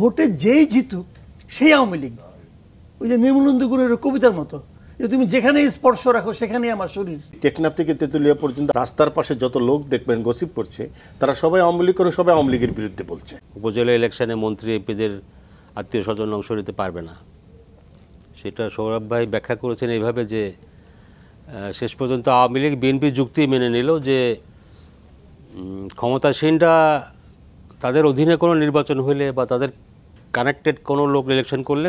ভোটে যেই জিতুক সেই আওয়ামী লীগ ওই যে নির্মলন্দ গুরের কবিতার মতো যে তুমি যেখানে স্পর্শ রাখো সেখানেই আমার শরীর টেকনাফ থেকে তেঁতুলিয়া পর্যন্ত রাস্তার পাশে যত লোক দেখবেন গসিপ করছে তারা সবাই আওয়ামী লীগ করে সবাই আওয়ামী লীগের বিরুদ্ধে বলছে উপজেলা ইলেকশনে মন্ত্রী এপিদের আত্মীয় স্বজন অংশ নিতে পারবে না সেটা সৌরভ ভাই ব্যাখ্যা করেছেন এইভাবে যে শেষ পর্যন্ত আওয়ামী লীগ বিএনপি যুক্তি মেনে নিল যে ক্ষমতাসীনরা তাদের অধীনে কোনো নির্বাচন হইলে বা তাদের কানেক্টেড কোনো লোক ইলেকশন করলে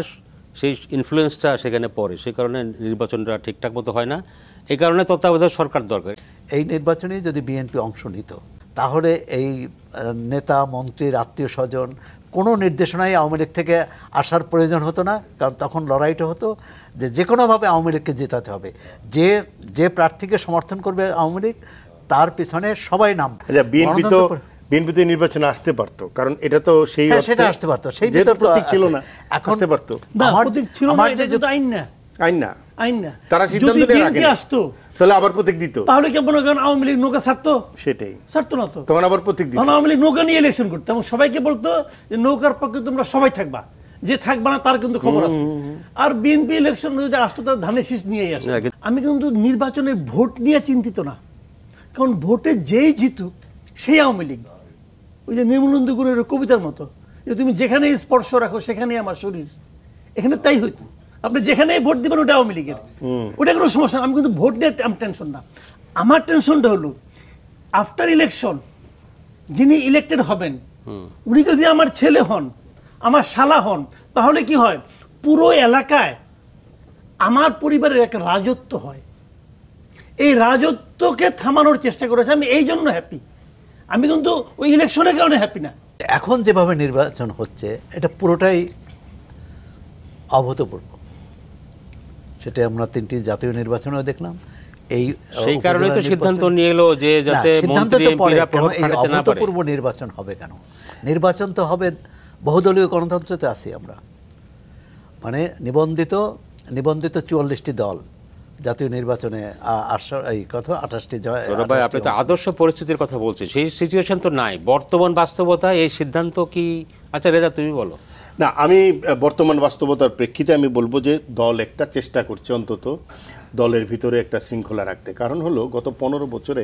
সেই ইনফ্লুয়েন্সটা সেখানে পড়ে সে কারণে নির্বাচনটা ঠিকঠাক মতো হয় না এই কারণে তত্ত্বাবধায়ক সরকার দরকার এই নির্বাচনে যদি বিএনপি অংশ নিত তাহলে এই নেতা মন্ত্রীর আত্মীয় স্বজন কোনো নির্দেশনাই আওয়ামী লীগ থেকে আসার প্রয়োজন হতো না কারণ তখন লড়াইটা হতো যে যে কোনোভাবে আওয়ামী লীগকে জেতাতে হবে যে যে প্রার্থীকে সমর্থন করবে আওয়ামী লীগ তার পিছনে সবাই নাম আচ্ছা, বিএনপি তো বিএনপিতে নির্বাচন আসতে পারতো কারণ এটা তো সেই হ্যাঁ, সেটা আসতে পারতো সেই প্রতীক ছিল না আসতে পারতো প্রতীক ছিল না এটা আইন না আইন না আইন না তারা সিদ্ধান্ত নিয়ে রাখে আসতো তাহলে আবার প্রতীক দিত তাহলে আওয়ামী লীগ নৌকা ছাড়তো সেটাই ছাড়তো না তো তখন আবার প্রতীক দিত আওয়ামী লীগ নৌকা নিয়ে ইলেকশন করতো এবং সবাইকে বলতো যে নৌকার পক্ষে তোমরা সবাই থাকবা যে থাকবে না তার কিন্তু খবর আছে আর বিএনপি ইলেকশন যদি আসতো তার ধানের শীষ নিয়েই আসতো আমি কিন্তু নির্বাচনে ভোট নিয়ে চিন্তিত না কারণ ভোটে যেই জিতুক সেই আওয়ামী লীগ ওই যে নির্মূলন্দু গুরুর কবিতার মতো যে তুমি যেখানেই স্পর্শ রাখো সেখানেই আমার শরীর এখানে তাই হইতো আপনি যেখানেই ভোট দিবেন ওটা আওয়ামী লীগের ওটা কোনো সমস্যা আমি কিন্তু ভোট নিয়ে টেনশন না আমার টেনশনটা হলো আফটার ইলেকশন যিনি ইলেক্টেড হবেন উনি যদি আমার ছেলে হন আমার শালা হন তাহলে কি হয় পুরো এলাকায় আমার পরিবারের একটা রাজত্ব হয় এই রাজত্বকে থামানোর চেষ্টা করেছে আমি এই জন্য হ্যাপি আমি কিন্তু ওই ইলেকশনের কারণে হ্যাপি না এখন যেভাবে নির্বাচন হচ্ছে এটা পুরোটাই অভূতপূর্ব সেটা আমরা তিনটি জাতীয় নির্বাচনেও দেখলাম এই সেই কারণে তো সিদ্ধান্ত নিয়ে এলো যে যাতে অভূতপূর্ব নির্বাচন হবে কেন নির্বাচন তো হবে বহুদলীয় গণতন্ত্রতে আছি আমরা মানে নিবন্ধিত নিবন্ধিত চুয়াল্লিশটি দল জাতীয় নির্বাচনে এই কথা আঠাশটি জয় ভাই আপনি তো আদর্শ পরিস্থিতির কথা বলছেন সেই সিচুয়েশন তো নাই বর্তমান বাস্তবতা এই সিদ্ধান্ত কি আচ্ছা রেজা তুমি বলো না আমি বর্তমান বাস্তবতার প্রেক্ষিতে আমি বলবো যে দল একটা চেষ্টা করছে অন্তত দলের ভিতরে একটা শৃঙ্খলা রাখতে কারণ হলো গত পনেরো বছরে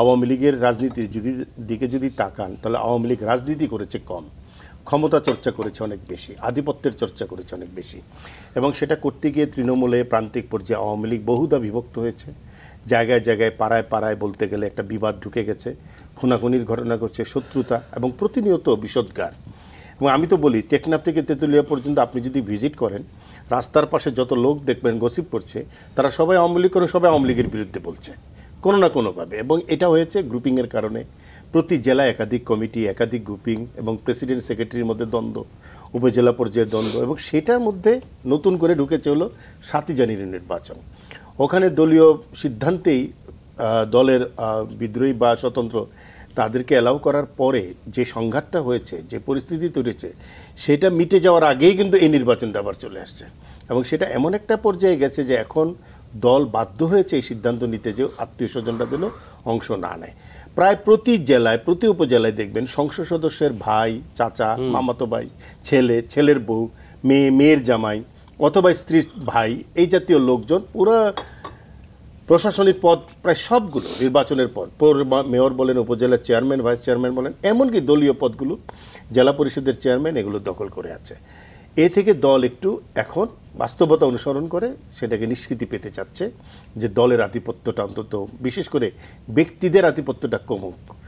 আওয়ামী লীগের রাজনীতির যদি দিকে যদি তাকান তাহলে আওয়ামী লীগ রাজনীতি করেছে কম ক্ষমতা চর্চা করেছে অনেক বেশি আধিপত্যের চর্চা করেছে অনেক বেশি এবং সেটা করতে গিয়ে তৃণমূলে প্রান্তিক পর্যায়ে আওয়ামী লীগ বহুদা বিভক্ত হয়েছে জায়গায় জায়গায় পাড়ায় পাড়ায় বলতে গেলে একটা বিবাদ ঢুকে গেছে খুনাখুনির ঘটনা ঘটছে শত্রুতা এবং প্রতিনিয়ত বিষদগার এবং আমি তো বলি টেকনাফ থেকে তেঁতুলিয়া পর্যন্ত আপনি যদি ভিজিট করেন রাস্তার পাশে যত লোক দেখবেন গসিপ করছে তারা সবাই আওয়ামী লীগ করে সবাই আওয়ামী লীগের বিরুদ্ধে বলছে কোনো না কোনোভাবে এবং এটা হয়েছে গ্রুপিংয়ের কারণে প্রতি জেলা একাধিক কমিটি একাধিক গ্রুপিং এবং প্রেসিডেন্ট সেক্রেটারির মধ্যে দ্বন্দ্ব উপজেলা পর্যায়ে দ্বন্দ্ব এবং সেটার মধ্যে নতুন করে ঢুকেছে হলো সাতই জানুয়ারির নির্বাচন ওখানে দলীয় সিদ্ধান্তেই দলের বিদ্রোহী বা স্বতন্ত্র তাদেরকে অ্যালাউ করার পরে যে সংঘাতটা হয়েছে যে পরিস্থিতি তৈরিছে সেটা মিটে যাওয়ার আগেই কিন্তু এই নির্বাচনটা আবার চলে আসছে এবং সেটা এমন একটা পর্যায়ে গেছে যে এখন দল বাধ্য হয়েছে এই সিদ্ধান্ত নিতে যে আত্মীয় স্বজনরা যেন অংশ না নেয় প্রায় প্রতি জেলায় প্রতি উপজেলায় দেখবেন সংসদ সদস্যের ভাই চাচা মামাতো ভাই ছেলে ছেলের বউ মেয়ে মেয়ের জামাই অথবা স্ত্রীর ভাই এই জাতীয় লোকজন পুরো প্রশাসনিক পদ প্রায় সবগুলো নির্বাচনের পদ মেয়র বলেন উপজেলার চেয়ারম্যান ভাইস চেয়ারম্যান বলেন এমনকি দলীয় পদগুলো জেলা পরিষদের চেয়ারম্যান এগুলো দখল করে আছে এ থেকে দল একটু এখন বাস্তবতা অনুসরণ করে সেটাকে নিষ্কৃতি পেতে চাচ্ছে যে দলের আধিপত্যটা অন্তত বিশেষ করে ব্যক্তিদের আধিপত্যটা কমুক